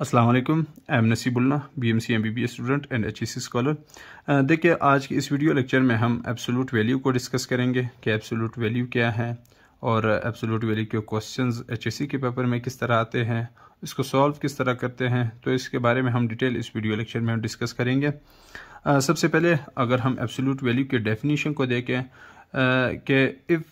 अस्सलाम वालेकुम I am Nasibullah BMC MBBS student and C scholar देखिए आज के इस वीडियो लेक्चर में हम एब्सोलूट वैल्यू को डिस्कस करेंगे कि एब्सोलूट वैल्यू क्या है और एब्सोलूट वैल्यू के क्वेश्चंस सी e के पेपर में किस तरह आते हैं इसको सॉल्व किस तरह करते हैं तो इसके बारे में हम डिटेल इस वीडियो लेक्चर में हम डिस्कस करेंगे सबसे पहले अगर हम एब्सोलूट वैल्यू के डेफिनेशन को देखें कि if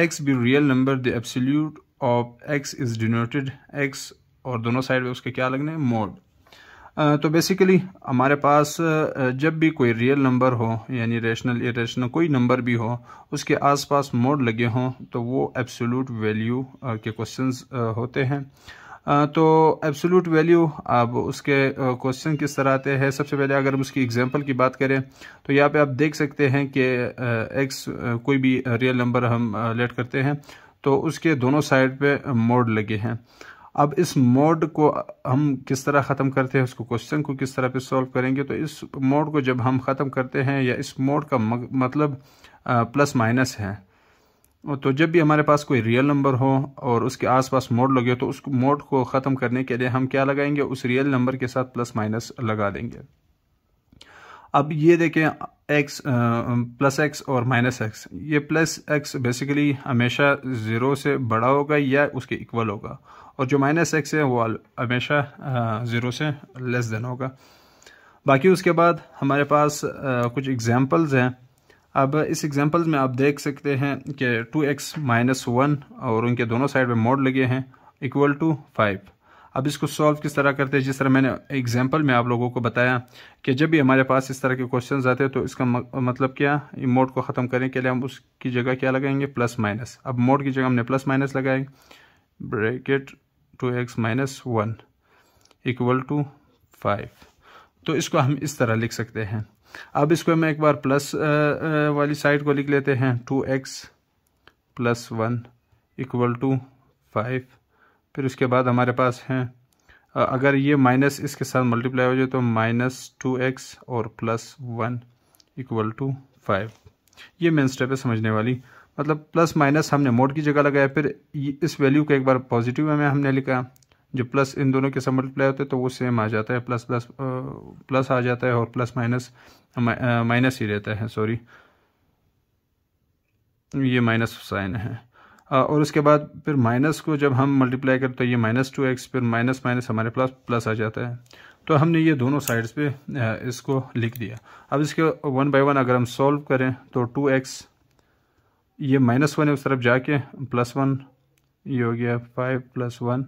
X be real number the absolute of X is denoted X और दोनों साइड में उसके क्या लगने मोड तो बेसिकली हमारे पास जब भी कोई रियल नंबर हो यानी रेशनल इरेशनल कोई नंबर भी हो उसके आसपास मोड लगे हों तो वो एब्सोलूट वैल्यू के क्वेश्चंस होते हैं तो एब्सोलूट वैल्यू अब उसके क्वेश्चन किस तरह आते हैं सबसे पहले अगर हम उसकी एग्जांपल की बात करें तो यहाँ पे आप देख सकते हैं कि एक्स कोई भी रियल नंबर हम लेट करते हैं तो उसके दोनों साइड पर मोड लगे हैं अब इस मोड को हम किस तरह ख़त्म करते हैं उसको क्वेश्चन को किस तरह पे सॉल्व करेंगे तो इस मोड को जब हम ख़त्म करते हैं या इस मोड का मतलब प्लस माइनस है तो जब भी हमारे पास कोई रियल नंबर हो और उसके आसपास मोड लगे तो उस मोड को ख़त्म करने के लिए हम क्या लगाएंगे उस रियल नंबर के साथ प्लस माइनस लगा देंगे अब ये देखें एक्स प्लस एक्स और माइनस एक्स ये प्लस एक्स बेसिकली हमेशा ज़ीरो से बड़ा होगा या उसके इक्वल होगा और जो माइनस एक्स है वो हमेशा ज़ीरो से लेस देन होगा बाकी उसके बाद हमारे पास कुछ एग्जांपल्स हैं अब इस एग्जांपल्स में आप देख सकते हैं कि टू एक्स माइनस वन और उनके दोनों साइड में मोड लगे हैं इक्वल टू फाइव अब इसको सॉल्व किस तरह करते हैं जिस तरह मैंने एग्जांपल में आप लोगों को बताया कि जब भी हमारे पास इस तरह के क्वेश्चन आते हैं तो इसका मतलब क्या मोड को ख़त्म करने के लिए हम उसकी जगह क्या लगाएंगे प्लस माइनस अब मोड की जगह हमने प्लस माइनस लगाएंगे bracket two x minus one equal to five तो इसको हम इस तरह लिख सकते हैं अब इसको मैं एक बार प्लस वाली साइड को लिख लेते हैं two X plus one equal to five फिर उसके बाद हमारे पास हैं अगर ये माइनस इसके साथ मल्टीप्लाई हो जाए तो माइनस टू एक्स और plus one equal to five ये मेन स्टेप है समझने वाली मतलब प्लस माइनस हमने मोड की जगह लगाया फिर इस वैल्यू को एक बार पॉजिटिव में हमने लिखा जो प्लस इन दोनों के सब मल्टीप्लाई होते हैं तो वो सेम आ जाता है प्लस प्लस प्लस आ जाता है और प्लस माइनस माइनस ही रहता है सॉरी ये माइनस साइन है और उसके बाद फिर माइनस को जब हम मल्टीप्लाई करते तो ये माइनस टू एक्स फिर माइनस माइनस हमारे प्लस प्लस आ जाता है तो हमने ये दोनों साइड्स पे इसको लिख दिया अब इसके वन बाय वन अगर हम सॉल्व करें तो टू एक्स ये माइनस वन है उस तरफ जाके प्लस वन ये हो गया फाइव प्लस वन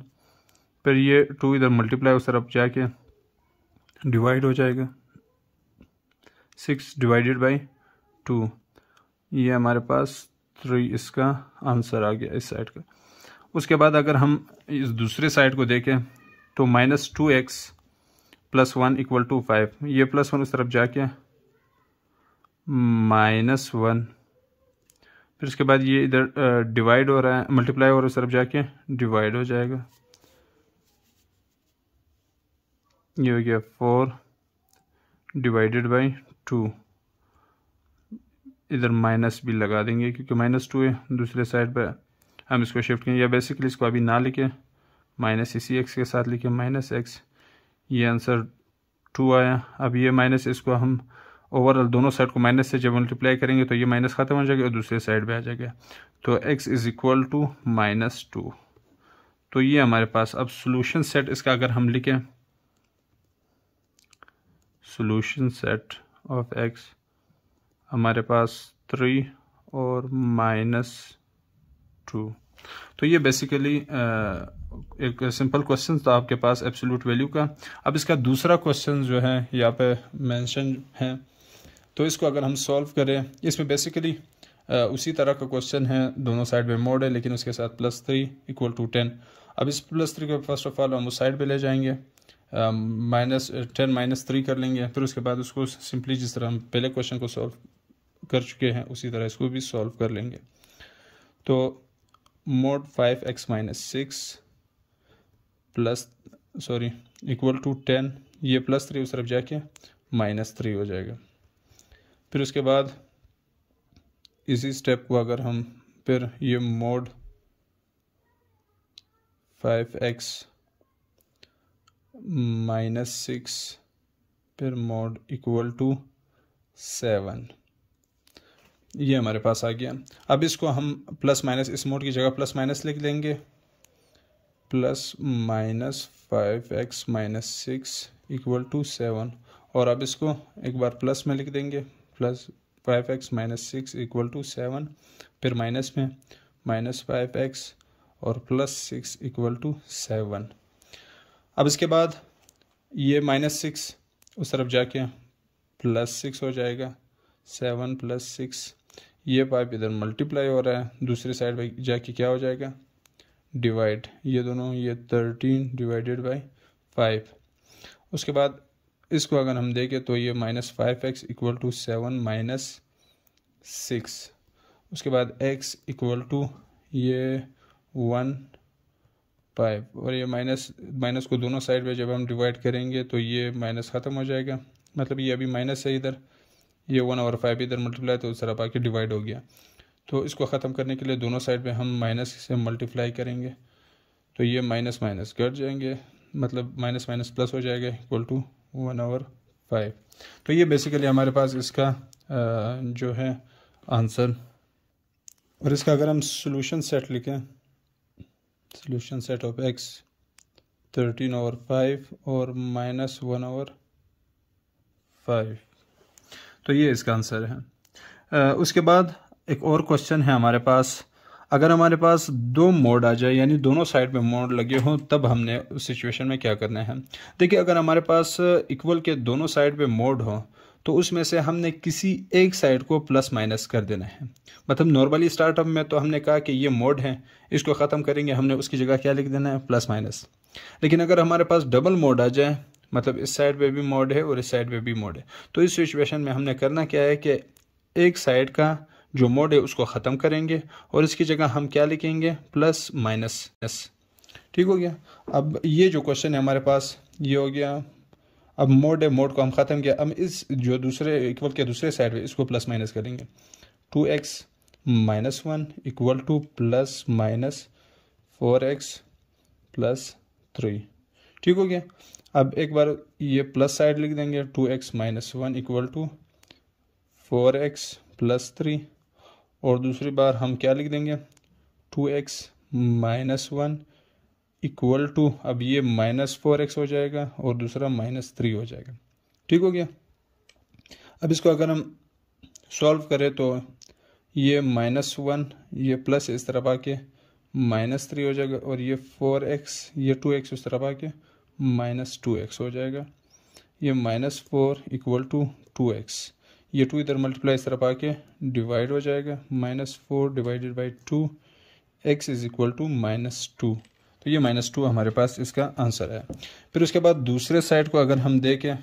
फिर ये टू इधर मल्टीप्लाई उस तरफ जाके डिवाइड हो जाएगा सिक्स डिवाइडेड बाई टू ये हमारे पास थ्री इसका आंसर आ गया इस साइड का उसके बाद अगर हम इस दूसरे साइड को देखें तो minus two X plus one equal to five ये प्लस वन उस तरफ जाके माइनस वन फिर उसके बाद ये इधर डिवाइड हो रहा है मल्टीप्लाई हो रहा है सर जाके डिवाइड हो जाएगा ये हो गया फोर डिवाइडेड बाई टू इधर माइनस भी लगा देंगे क्योंकि माइनस टू है दूसरे साइड पर हम इसको शिफ्ट करें या बेसिकली इसको अभी ना लिखे माइनस इसी एक्स के साथ लिखे माइनस एक्स ये आंसर टू आया अब ये माइनस इसको हम ओवरऑल दोनों साइड को माइनस से जब मल्टीप्लाई करेंगे तो ये माइनस ख़त्म हो जाएगा और दूसरे साइड पर आ जाएगा तो X is equal to minus two तो ये हमारे पास अब सोल्यूशन सेट इसका अगर हम लिखें सोल्यूशन सेट ऑफ एक्स हमारे पास थ्री और माइनस टू तो ये बेसिकली एक सिंपल क्वेश्चन था आपके पास एब्सोल्यूट वैल्यू का अब इसका दूसरा क्वेश्चन जो है यहाँ पे मेंशन है तो इसको अगर हम सॉल्व करें इसमें बेसिकली उसी तरह का क्वेश्चन है दोनों साइड में मोड है लेकिन उसके साथ plus three equal to ten अब इस प्लस थ्री को फर्स्ट ऑफ ऑल हम उस साइड पे ले जाएंगे माइनस टेन माइनस थ्री कर लेंगे फिर उसके बाद उसको सिंपली जिस तरह हम पहले क्वेश्चन को सॉल्व कर चुके हैं उसी तरह इसको भी सॉल्व कर लेंगे तो mod five X minus six plus sorry equal to ten ये प्लस थ्री उस तरफ जाके माइनस थ्री हो जाएगा फिर उसके बाद इसी स्टेप को अगर हम फिर ये mod five X minus six फिर मोड इक्वल टू सेवन ये हमारे पास आ गया अब इसको हम प्लस माइनस इस मोड की जगह प्लस माइनस लिख लेंगे plus minus five X minus six equal to seven और अब इसको एक बार प्लस में लिख देंगे plus five X minus six equal to seven फिर माइनस में माइनस फाइव एक्स और plus six equal to seven अब इसके बाद ये माइनस सिक्स उस तरफ जाके प्लस सिक्स हो जाएगा सेवन प्लस सिक्स ये पाइप इधर मल्टीप्लाई हो रहा है दूसरी साइड पर जाके क्या हो जाएगा डिवाइड ये दोनों ये थर्टीन डिवाइडेड बाई फाइव उसके बाद इसको अगर हम देखें तो ये minus five x equal to seven minus six उसके बाद एक्स इक्वल टू ये वन फाइव और ये माइनस माइनस को दोनों साइड पे जब हम डिवाइड करेंगे तो ये माइनस ख़त्म हो जाएगा मतलब ये अभी माइनस है इधर ये वन और फाइव इधर मल्टीप्लाई तो सारा आके डिवाइड हो गया तो इसको ख़त्म करने के लिए दोनों साइड पे हम माइनस से मल्टीप्लाई करेंगे तो ये माइनस माइनस कट जाएंगे मतलब माइनस माइनस प्लस हो जाएगा equal to one over five तो ये बेसिकली हमारे पास इसका जो है आंसर और इसका अगर हम सोलूशन सेट लिखें solution set of x thirteen over five और माइनस वन ओवर फाइव तो ये इसका आंसर है उसके बाद एक और क्वेश्चन है हमारे पास अगर हमारे पास दो मोड आ जाए यानी दोनों साइड में मोड लगे हों तब हमने उस सिचुएशन में क्या करना है देखिए अगर हमारे पास इक्वल के दोनों साइड पे मोड हों तो उसमें से हमने किसी एक साइड को प्लस माइनस कर देना है मतलब नॉर्मली स्टार्टअप में तो हमने कहा कि ये मोड है इसको ख़त्म करेंगे हमने उसकी जगह क्या लिख देना है प्लस माइनस लेकिन अगर हमारे पास डबल मोड आ जाए मतलब इस साइड पे भी मोड है और इस साइड पे भी मोड है तो इस सिचुएशन में हमने करना क्या है कि एक साइड का जो मोड है उसको ख़त्म करेंगे और इसकी जगह हम क्या लिखेंगे प्लस माइनस एस ठीक हो गया अब ये जो क्वेश्चन है हमारे पास ये हो गया अब मोड है मोड को हम ख़त्म किया अब इस जो दूसरे इक्वल के दूसरे साइड पे इसको प्लस माइनस करेंगे two x minus one equal to plus minus four x plus three ठीक हो गया अब एक बार ये प्लस साइड लिख देंगे two x minus one equal to four x plus three और दूसरी बार हम क्या लिख देंगे two x minus one equal to अब ये माइनस फोर एक्स हो जाएगा और दूसरा माइनस थ्री हो जाएगा ठीक हो गया अब इसको अगर हम सॉल्व करें तो ये माइनस वन ये प्लस इस तरफ आके माइनस थ्री हो जाएगा और ये फोर एक्स ये टू एक्स उस तरफ आके माइनस टू एक्स हो जाएगा ये minus four equal to two x ये टू इधर मल्टीप्लाई इस तरफ आके डिवाइड हो जाएगा minus four divided by two x is equal to minus two तो ये माइनस टू हमारे पास इसका आंसर है फिर उसके बाद दूसरे साइड को अगर हम देखें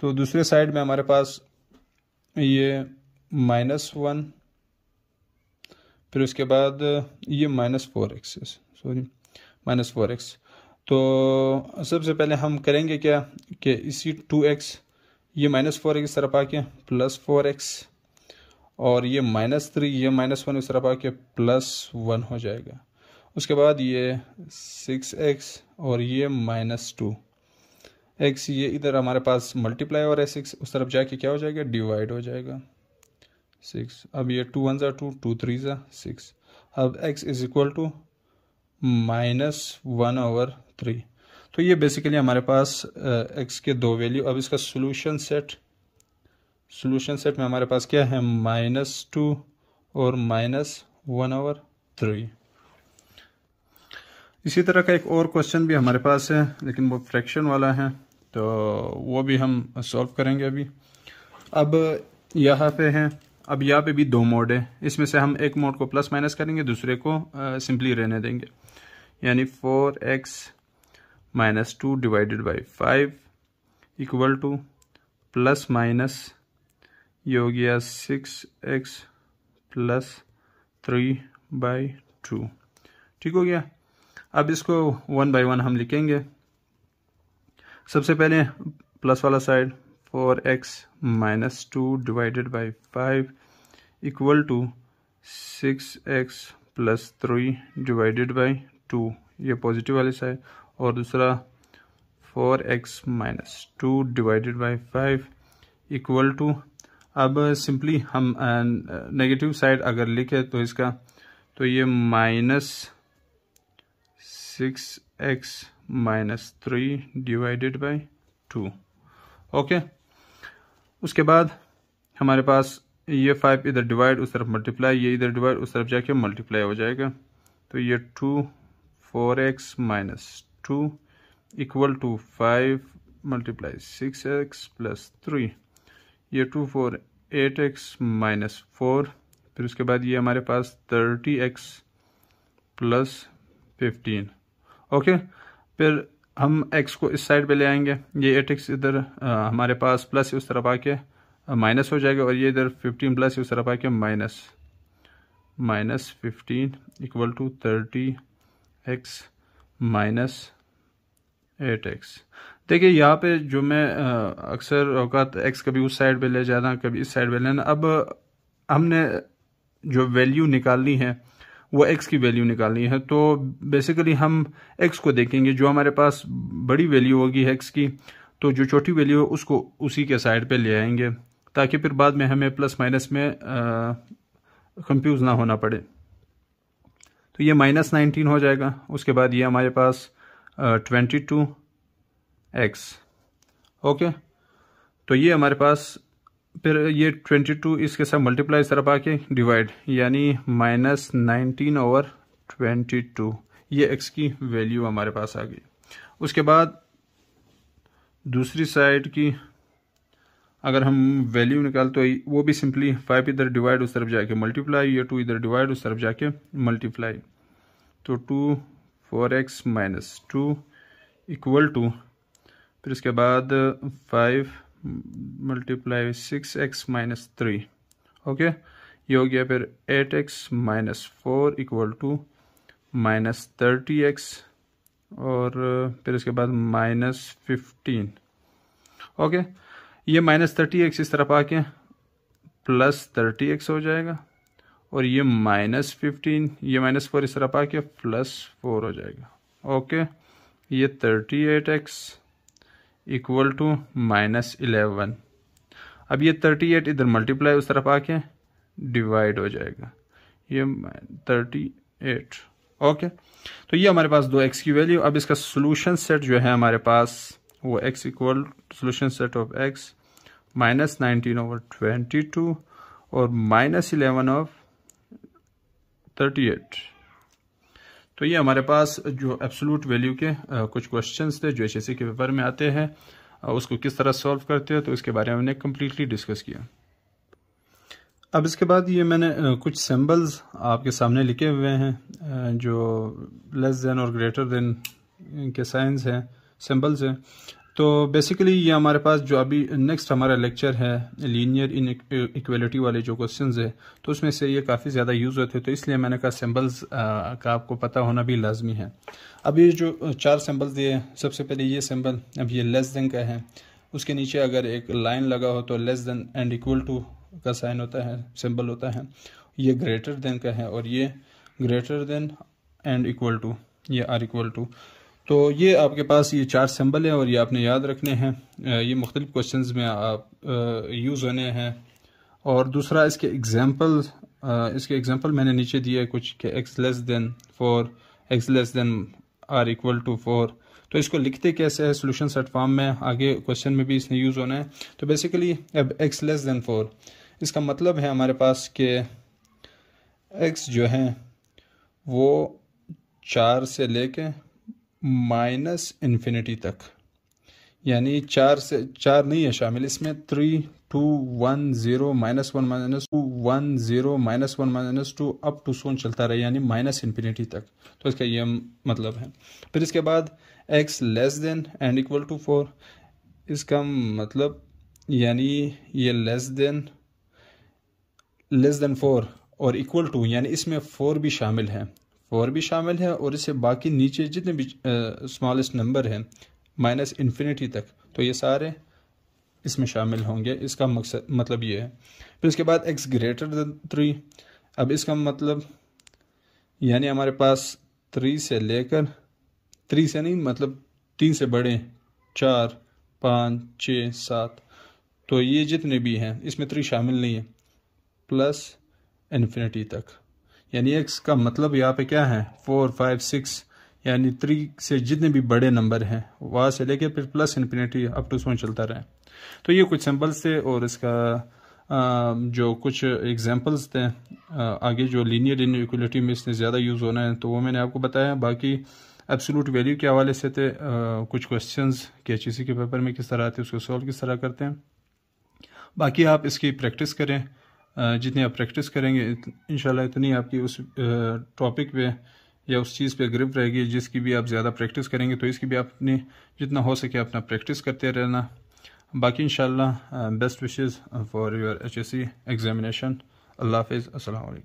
तो दूसरे साइड में हमारे पास ये माइनस वन फिर उसके बाद ये minus four x sorry minus four x तो सबसे पहले हम करेंगे क्या कि इसी टू एक्स ये माइनस फोर एक्स तरफ आके प्लस फोर एक्स और ये माइनस थ्री ये माइनस वन इस तरफ आके प्लस वन हो जाएगा उसके बाद ये सिक्स एक्स और ये माइनस टू एक्स ये इधर हमारे पास मल्टीप्लाई और है सिक्स उस तरफ जाके क्या हो जाएगा डिवाइड हो जाएगा सिक्स अब ये टू वन ज़ा टू टू थ्री ज़ा सिक्स अब x is equal to minus one over three तो ये बेसिकली हमारे पास एक्स uh, के दो वैल्यू अब इसका सोल्यूशन सेट सोल्यूशन सेट में हमारे पास क्या है माइनस टू और माइनस वन आवर थ्री इसी तरह का एक और क्वेश्चन भी हमारे पास है लेकिन वो फ्रैक्शन वाला है तो वो भी हम सॉल्व करेंगे अभी अब यहाँ पे है अब यहाँ पे भी दो मोड है इसमें से हम एक मोड को प्लस माइनस करेंगे दूसरे को सिंपली uh, रहने देंगे यानी four x minus two divided by five equal to plus minus ये हो गया six x plus three by two ठीक हो गया अब इसको वन बाई वन हम लिखेंगे सबसे पहले प्लस वाला side four x minus two divided by five equal to six x plus three divided by two ये पॉजिटिव वाली साइड और दूसरा four x minus two divided by five equal to अब सिंपली हम नेगेटिव साइड अगर लिखे तो इसका तो ये minus six x minus three divided by two okay उसके बाद हमारे पास ये फाइव इधर डिवाइड उस तरफ मल्टीप्लाई ये इधर डिवाइड उस तरफ जाके मल्टीप्लाई हो जाएगा तो ये two four x minus two equal to five multiply six x plus three ये two four eight x minus four फिर उसके बाद ये हमारे पास thirty x plus fifteen okay फिर हम एक्स को इस साइड पे ले आएंगे ये एट एक्स इधर हमारे पास प्लस उस तरफ आके माइनस हो जाएगा और ये इधर फिफ्टीन प्लस उस तरफ आके minus minus fifteen equal to thirty x minus eight x देखिए यहाँ पे जो मैं अक्सर अवकात एक्स कभी उस साइड पे ले जाना कभी इस साइड पे लेना अब हमने जो वैल्यू निकालनी है वो एक्स की वैल्यू निकालनी है तो बेसिकली हम एक्स को देखेंगे जो हमारे पास बड़ी वैल्यू होगी एक्स की तो जो छोटी वैल्यू है उसको उसी के साइड पे ले आएंगे ताकि फिर बाद में हमें प्लस माइनस में कंफ्यूज ना होना पड़े तो ये माइनस नाइनटीन हो जाएगा उसके बाद ये हमारे पास ट्वेंटी टू एक्स ओके तो ये हमारे पास फिर ये ट्वेंटी टू इसके साथ मल्टीप्लाई इस तरफ आके डिवाइड यानी minus nineteen over twenty two ये एक्स की वैल्यू हमारे पास आ गई उसके बाद दूसरी साइड की अगर हम वैल्यू निकाल तो वो भी सिंपली फाइव इधर डिवाइड उस तरफ जाके मल्टीप्लाई या टू इधर डिवाइड उस तरफ जाके मल्टीप्लाई तो two four x minus two equal to फिर इसके बाद five multiply six x minus three okay ये हो गया फिर eight x minus four equal to minus thirty x और फिर इसके बाद माइनस फिफ्टीन ओके ये माइनस थर्टी एक्स इस तरफ आके प्लस थर्टी एक्स हो जाएगा और ये माइनस फिफ्टीन ये माइनस फोर इस तरफ आके प्लस फोर हो जाएगा ओके ये thirty eight x equal to minus eleven अब ये थर्टी एट इधर मल्टीप्लाई उस तरफ आके डिवाइड हो जाएगा ये थर्टी एट ओके तो ये हमारे पास दो एक्स की वैल्यू अब इसका सोल्यूशन सेट जो है हमारे पास वो x equal solution set of x minus nineteen over twenty two और minus eleven of thirty eight तो ये हमारे पास जो एब्सोलूट वैल्यू के कुछ क्वेश्चंस थे जो एच के पेपर में आते हैं उसको किस तरह सॉल्व करते हैं तो इसके बारे में हमने कम्प्लीटली डिस्कस किया अब इसके बाद ये मैंने कुछ सिंबल्स आपके सामने लिखे हुए हैं जो लेस देन और ग्रेटर देन के साइंस हैं सिंबल्स हैं तो बेसिकली ये हमारे पास जो अभी नेक्स्ट हमारा लेक्चर है लीनियर इन इक्वलिटी वाले जो क्वेश्चन है तो उसमें से ये काफ़ी ज़्यादा यूज़ होते तो इसलिए मैंने कहा सिंबल्स का आपको पता होना भी लाजमी है अब ये जो चार सिंबल्स दिए सबसे पहले ये सिंबल अब ये लेस देन का है उसके नीचे अगर एक लाइन लगा हो तो less than and equal to का साइन होता है सिम्बल होता है ये ग्रेटर देन का है और ये greater than and equal to ये आर इक्वल टू तो ये आपके पास ये चार सिंबल हैं और ये आपने याद रखने हैं ये मुख्तलिफ़ क्वेश्चन में आप यूज़ होने हैं और दूसरा इसके एग्ज़ाम्पल इसके एग्ज़ाम्पल मैंने नीचे दिए कुछ के x less than four x less than or equal to four तो इसको लिखते कैसे है सोल्यूशन सेट फॉर्म में आगे क्वेश्चन में भी इसने यूज़ होना है तो बेसिकली अब एक्स लेस देन फोर इसका मतलब है हमारे पास कि एक्स जो हैं वो चार से लेके माइनस इन्फिनिटी तक यानी चार से चार नहीं है शामिल इसमें three two one zero minus one minus two one zero minus one minus two up to so on चलता रहे यानी माइनस इन्फिनिटी तक तो इसका ये मतलब है फिर इसके बाद x less than and equal to four इसका मतलब यानी ये less than less than four और इक्वल टू यानी इसमें फोर भी शामिल है और भी शामिल है और इसे बाकी नीचे जितने भी स्मॉलेस्ट नंबर हैं माइनस इन्फिनिटी तक तो ये सारे इसमें शामिल होंगे इसका मकसद मतलब ये है फिर इसके बाद एक्स ग्रेटर दैन थ्री अब इसका मतलब यानी हमारे पास थ्री से लेकर थ्री से नहीं मतलब तीन से बड़े चार पाँच छ सात तो ये जितने भी हैं इसमें थ्री शामिल नहीं है प्लस इन्फिनिटी तक यानी एक्स का मतलब यहाँ पे क्या है फोर फाइव सिक्स यानी थ्री से जितने भी बड़े नंबर हैं वहाँ से लेके फिर plus infinity up to so चलता रहे तो ये कुछ सैम्पल्स थे और इसका जो कुछ एग्जाम्पल्स थे आगे जो लीनियर इन इक्वलिटी में इसने ज़्यादा यूज़ होना है तो वो मैंने आपको बताया बाकी एब्सोलूट वैल्यू के हवाले से थे कुछ क्वेश्चन के एच के पेपर में किस तरह आते हैं उसको सॉल्व किस तरह करते हैं बाकी आप इसकी प्रैक्टिस करें जितनी आप प्रैक्टिस करेंगे इन इतनी आपकी उस टॉपिक पे या उस चीज़ पे ग्रिप रहेगी जिसकी भी आप ज़्यादा प्रैक्टिस करेंगे तो इसकी भी आप अपनी जितना हो सके अपना प्रैक्टिस करते रहना बाकी इन best wishes for your H S C examination अल्लाह हाफिज़ असल